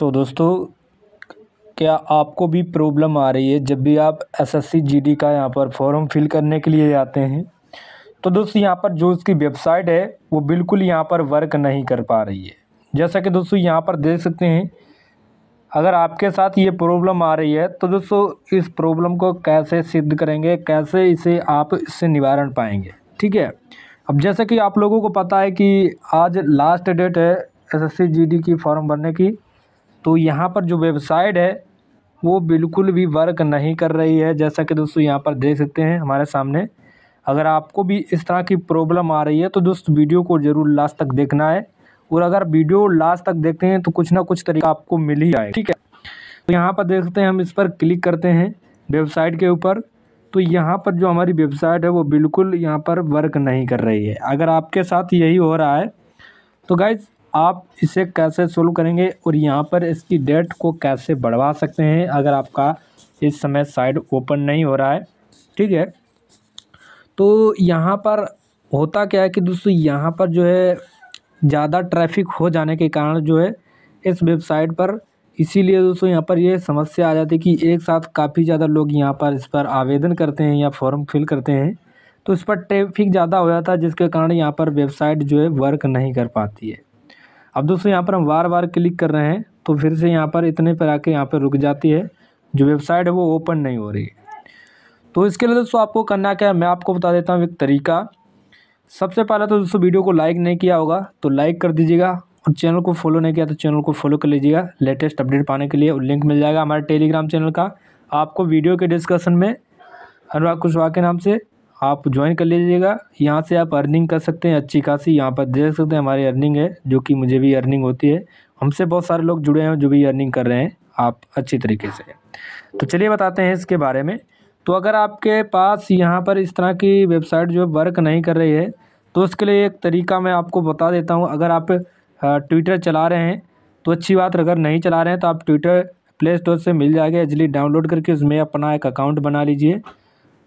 सो so, दोस्तों क्या आपको भी प्रॉब्लम आ रही है जब भी आप एसएससी जीडी का यहाँ पर फॉर्म फिल करने के लिए जाते हैं तो दोस्तों यहाँ पर जो उसकी वेबसाइट है वो बिल्कुल यहाँ पर वर्क नहीं कर पा रही है जैसा कि दोस्तों यहाँ पर देख सकते हैं अगर आपके साथ ये प्रॉब्लम आ रही है तो दोस्तों इस प्रॉब्लम को कैसे सिद्ध करेंगे कैसे इसे आप इससे निवारण पाएंगे ठीक है अब जैसे कि आप लोगों को पता है कि आज लास्ट डेट है एस एस की फॉर्म भरने की तो यहाँ पर जो वेबसाइट है वो बिल्कुल भी वर्क नहीं कर रही है जैसा कि दोस्तों यहाँ पर देख सकते हैं हमारे सामने अगर आपको भी इस तरह की प्रॉब्लम आ रही है तो दोस्त वीडियो को ज़रूर लास्ट तक देखना है और अगर वीडियो लास्ट तक देखते हैं तो कुछ ना कुछ तरीका आपको मिल ही आएगा ठीक है तो यहाँ पर देखते हैं हम इस पर क्लिक करते हैं वेबसाइट के ऊपर तो यहाँ पर जो हमारी वेबसाइट है वो बिल्कुल यहाँ पर वर्क नहीं कर रही है अगर आपके साथ यही हो रहा है तो गाइज़ आप इसे कैसे सोल्व करेंगे और यहाँ पर इसकी डेट को कैसे बढ़वा सकते हैं अगर आपका इस समय साइड ओपन नहीं हो रहा है ठीक है तो यहाँ पर होता क्या है कि दोस्तों यहाँ पर जो है ज़्यादा ट्रैफिक हो जाने के कारण जो है इस वेबसाइट पर इसीलिए दोस्तों यहाँ पर ये समस्या आ जाती है कि एक साथ काफ़ी ज़्यादा लोग यहाँ पर इस पर आवेदन करते हैं या फॉर्म फिल करते हैं तो इस पर ट्रैफिक ज़्यादा हो जाता है जिसके कारण यहाँ पर वेबसाइट जो है वर्क नहीं कर पाती है अब दोस्तों यहाँ पर हम बार बार क्लिक कर रहे हैं तो फिर से यहाँ पर इतने पर आके यहाँ पर रुक जाती है जो वेबसाइट है वो ओपन नहीं हो रही तो इसके लिए दोस्तों आपको करना क्या है मैं आपको बता देता हूँ एक तरीका सबसे पहले तो दोस्तों वीडियो को लाइक नहीं किया होगा तो लाइक कर दीजिएगा और चैनल को फॉलो नहीं किया तो चैनल को फॉलो कर लीजिएगा लेटेस्ट अपडेट पाने के लिए और लिंक मिल जाएगा हमारे टेलीग्राम चैनल का आपको वीडियो के डिस्कशन में अनुराग कुशवाहा के नाम से आप ज्वाइन कर लीजिएगा यहाँ से आप अर्निंग कर सकते हैं अच्छी खासी यहाँ पर देख सकते हैं हमारी अर्निंग है जो कि मुझे भी अर्निंग होती है हमसे बहुत सारे लोग जुड़े हैं जो भी अर्निंग कर रहे हैं आप अच्छी तरीके से तो चलिए बताते हैं इसके बारे में तो अगर आपके पास यहाँ पर इस तरह की वेबसाइट जो वर्क नहीं कर रही है तो उसके लिए एक तरीका मैं आपको बता देता हूँ अगर आप ट्विटर चला रहे हैं तो अच्छी बात अगर नहीं चला रहे हैं तो आप ट्विटर प्ले स्टोर से मिल जाएगा इजली डाउनलोड करके उसमें अपना एक अकाउंट बना लीजिए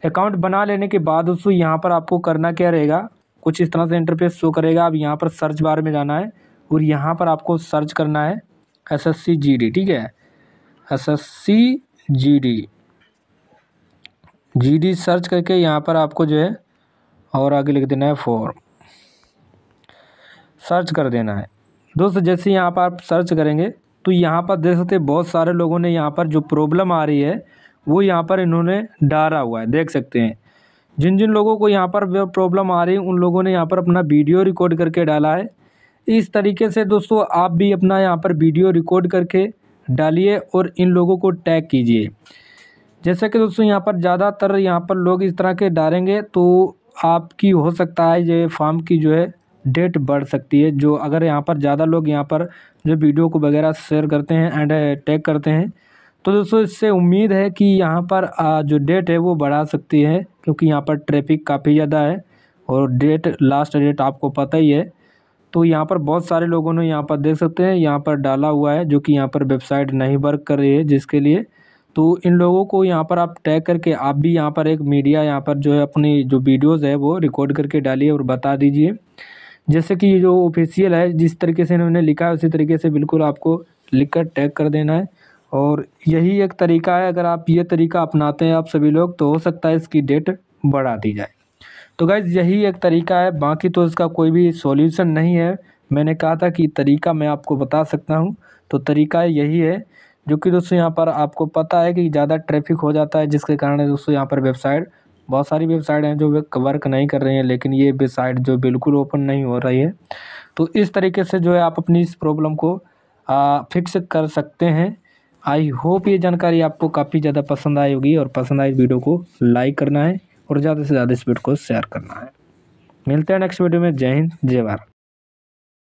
अकाउंट बना लेने के बाद दोस्तों यहाँ पर आपको करना क्या रहेगा कुछ इस तरह से इंटरफेस शो करेगा आप यहाँ पर सर्च बार में जाना है और यहाँ पर आपको सर्च करना है S S C G D ठीक है S S C G D G D search करके यहाँ पर आपको जो है और आगे लिख देना है फोर सर्च कर देना है दोस्तों जैसे यहाँ पर आप सर्च करेंगे तो यहाँ पर देख सकते बहुत सारे लोगों ने यहाँ पर जो प्रॉब्लम आ रही है वो यहाँ पर इन्होंने डारा हुआ है देख सकते हैं जिन जिन लोगों को यहाँ पर प्रॉब्लम आ रही है उन लोगों ने यहाँ पर अपना वीडियो रिकॉर्ड करके डाला है इस तरीके से दोस्तों आप भी अपना यहाँ पर वीडियो रिकॉर्ड करके डालिए और इन लोगों को टैग कीजिए जैसा कि दोस्तों यहाँ पर ज़्यादातर यहाँ पर लोग इस तरह के डालेंगे तो आपकी हो सकता है ये फार्म की जो है डेट बढ़ सकती है जो अगर यहाँ पर ज़्यादा लोग यहाँ पर जो वीडियो को वगैरह शेयर करते हैं एंड टैग eh, करते हैं तो दोस्तों इससे उम्मीद है कि यहाँ पर जो डेट है वो बढ़ा सकती है क्योंकि यहाँ पर ट्रैफिक काफ़ी ज़्यादा है और डेट लास्ट डेट आपको पता ही है तो यहाँ पर बहुत सारे लोगों ने यहाँ पर देख सकते हैं यहाँ पर डाला हुआ है जो कि यहाँ पर वेबसाइट नहीं वर्क कर रही है जिसके लिए तो इन लोगों को यहाँ पर आप टैग करके आप भी यहाँ पर एक मीडिया यहाँ पर जो है अपनी जो वीडियोज़ है वो रिकॉर्ड करके डालिए और बता दीजिए जैसे कि जो ऑफिशियल है जिस तरीके से इन्होंने लिखा है उसी तरीके से बिल्कुल आपको लिख कर टैग कर देना है और यही एक तरीका है अगर आप ये तरीका अपनाते हैं आप सभी लोग तो हो सकता है इसकी डेट बढ़ा दी जाए तो गैज़ यही एक तरीका है बाकी तो इसका कोई भी सॉल्यूशन नहीं है मैंने कहा था कि तरीका मैं आपको बता सकता हूँ तो तरीका यही है जो कि दोस्तों यहाँ पर आपको पता है कि ज़्यादा ट्रैफिक हो जाता है जिसके कारण दोस्तों यहाँ पर वेबसाइट बहुत सारी वेबसाइट हैं जो वर्क नहीं कर रही हैं लेकिन ये वेबसाइट जो बिल्कुल ओपन नहीं हो रही है तो इस तरीके से जो है आप अपनी इस प्रॉब्लम को आ, फिक्स कर सकते हैं आई होप ये जानकारी आपको काफ़ी ज़्यादा पसंद आई होगी और पसंद आई वीडियो को लाइक करना है और ज़्यादा से ज़्यादा इस वीडियो को शेयर करना है मिलते हैं नेक्स्ट वीडियो में जय हिंद जय भारत